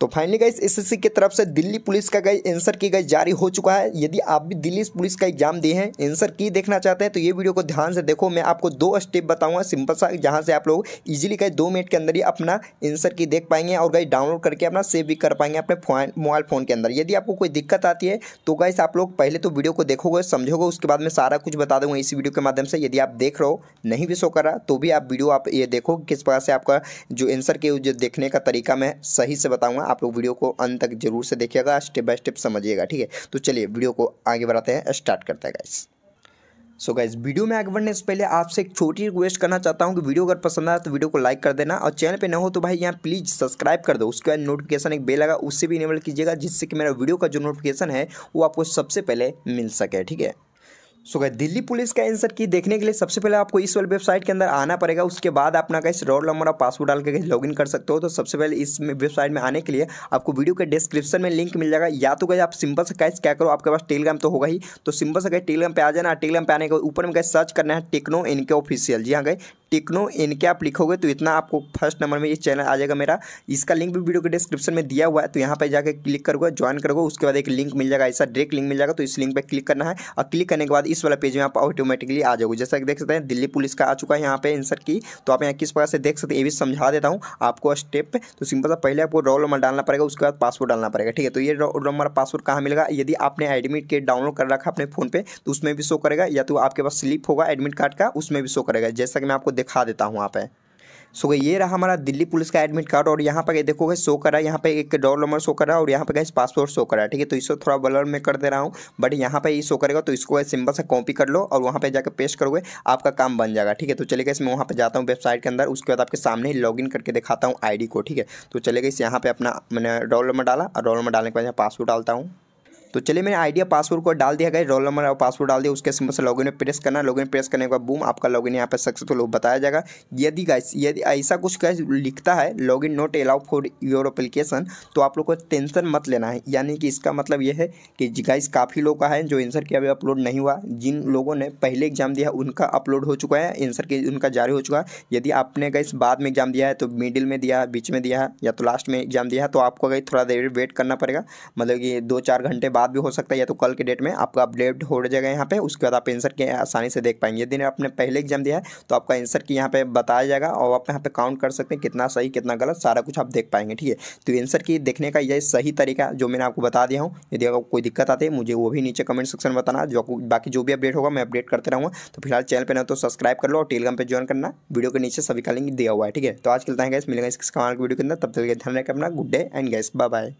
तो finally guys SSC की तरफ से दिल्ली पुलिस का गाइस आंसर की गाइस जारी हो चुका है यदि आप भी दिल्ली पुलिस का एग्जाम दिए हैं आंसर की देखना चाहते हैं तो ये वीडियो को ध्यान से देखो मैं आपको दो स्टेप बताऊंगा सिंपल सा जहां से आप लोग इजीली गाइस दो मिनट के अंदर ही अपना आंसर की देख पाएंगे और गाइस डाउनलोड करके अपना सेव भी कर पाएंगे अपने मोबाइल फोन के अंदर यदि आपको कोई दिक्कत आती है तो गाइस आप लोग पहले तो वीडियो को देखोगे समझोगे उसके बाद में सारा कुछ बता दूंगा इसी वीडियो के माध्यम से यदि आप देख रहे हो नहीं भी शो कर रहा तो भी आप वीडियो आप ये देखो किस प्रकार से आपका जो आंसर के जो देखने का तरीका मैं सही से बताऊँगा आप लोग वीडियो को अंत तक जरूर से देखिएगा स्टेप बाय स्टेप समझिएगा ठीक है तो चलिए वीडियो को आगे बढ़ाते हैं स्टार्ट करते हैं गाइस सो गाइज वीडियो में आगे बढ़ने से पहले आपसे एक छोटी रिक्वेस्ट करना चाहता हूँ कि वीडियो अगर पसंद आया तो वीडियो को लाइक कर देना और चैनल पे ना हो तो भाई यहाँ प्लीज़ सब्सक्राइब कर दो उसके बाद नोटिफिकेशन एक बेल लगा उससे भी इनेबल कीजिएगा जिससे कि मेरा वीडियो का जो नोटिफिकेशन है वो आपको सबसे पहले मिल सके ठीक है सो गए दिल्ली पुलिस का आंसर की देखने के लिए सबसे पहले आपको इस वाली वेबसाइट के अंदर आना पड़ेगा उसके बाद अपना कैसे रोल नंबर और पासवर्ड डाल के लॉगिन कर सकते हो तो सबसे पहले इस वेबसाइट में आने के लिए आपको वीडियो के डिस्क्रिप्शन में लिंक मिल जाएगा या तो गए आप सिंपल से कैसे क्या करो आपके पास टेलीग्राम तो होगा ही तो सिंपल से कहीं टेलीग्राम पे आ जाना टेलीग्राम पर आने के ऊपर में कैसे सर्च करना है टेक्नो इनके ऑफिशियल जी हाँ गए टेक्नो एन के आप लिखोगे तो इतना आपको फर्स्ट नंबर में ये चैनल आ जाएगा मेरा इसका लिंक भी वीडियो के डिस्क्रिप्शन में दिया हुआ है तो यहाँ पर जाकर क्लिक करोगे ज्वाइन करोगे उसके बाद एक लिंक मिल जाएगा ऐसा डायरेक्ट लिंक मिल जाएगा तो इस लिंक पर क्लिक करना है और क्लिक करने के बाद इस वाला पेज में आप ऑटोमेटिकली आ जाओगे जैसा कि देख सकते हैं दिल्ली पुलिस का आ चुका है यहाँ पे आंसर की तो आप यहाँ किस प्रकार से देख सकते हैं ये भी समझा देता हूँ आपको स्टेप तो सिंपल सा पहले आपको रोल नंबर डालना पड़ेगा उसके बाद पासवर्ड डालना पड़ेगा ठीक है तो ये रोल नंबर पासवर्ड कहाँ मिलेगा यदि आपने एडमिट कार्ड डाउनलोड कर रखा अपने फोन पे तो उसमें भी शो करेगा या तो आपके पास स्लिप होगा एडमिट कार्ड का उसमें भी शो करेगा जैसा कि मैं आपको दिखा देता हूँ आप पर सो ये रहा हमारा दिल्ली पुलिस का एडमिट कार्ड और यहाँ पर देखोगे शो कर रहा है यहाँ पे एक डोर नंबर शो कर रहा है और यहाँ पे गए पासपोर्ट शो कर रहा है ठीक है तो इसको थोड़ा बलर में कर दे रहा हूँ बट यहाँ पे ये शो करेगा तो इसको सिंपल से कॉपी कर लो और वहाँ पे जाकर पेश करोगे आपका काम बन जाएगा ठीक है तो चले गए इसमें वहाँ पर जाता हूँ वेबसाइट के अंदर उसके बाद आपके सामने ही लॉगिन करके दिखाता हूँ आई को ठीक है तो चले गए यहाँ पर अपना मैंने डोर नंबर डाला और डोर नंबर डालने के बाद यहाँ पासपोर्ट डालता हूँ तो चलिए मैंने आइडिया पासवर्ड को डाल दिया गया रोल नंबर और पासवर्ड डाल दिया उसके सिंपल से लॉगिन में प्रेस करना लॉगिन प्रेस करने के बाद बूम आपका लॉगिन यहाँ पर सक्सेसफुल बताया जाएगा यदि गाइस यदि ऐसा कुछ गाइस लिखता है login not allow for your application तो आप लोग को टेंशन मत लेना है यानी कि इसका मतलब यह है कि गाइस काफ़ी लोग का है जो एंसर के अभी अपलोड नहीं हुआ जिन लोगों ने पहले एग्जाम दिया उनका अपलोड हो चुका है एंसर के उनका जारी हो चुका है यदि आपने गाइस बाद में एग्जाम दिया है तो मिडिल में दिया है बीच में दिया है या तो लास्ट में एग्जाम दिया है तो आपको गाइस थोड़ा देर वेट करना पड़ेगा मतलब कि दो चार घंटे बाद बाद भी हो सकता है या तो कल के डेट में आपका अपडेट हो जाएगा यहाँ पे उसके बाद आप एंसर के आसानी से देख पाएंगे यदि आपने पहले एग्जाम दिया है तो आपका एंसर की यहाँ पे बताया जाएगा और आप यहाँ पे काउंट कर सकते हैं कितना सही कितना गलत सारा कुछ आप देख पाएंगे ठीक है तो एंसर की देखने का यह सही तरीका जो मैंने आपको बता दिया हूँ यदि आपको कोई दिक्कत आती है मुझे वो भी नीचे कमेंट सेक्शन में बताना जो बाकी जो भी अपडेट होगा मैं अपडेट करते रहूँगा तो फिलहाल चैनल पर ना तो सब्सक्राइब कर लो और टेलीग्राम पर ज्वाइन करना वीडियो के नीचे सभी का लिंक दिया हुआ है ठीक है तो आज खिलता है गैस मिलेगा इस कमाल वीडियो के अंदर तब तक ध्यान रखें अपना good day and guys bye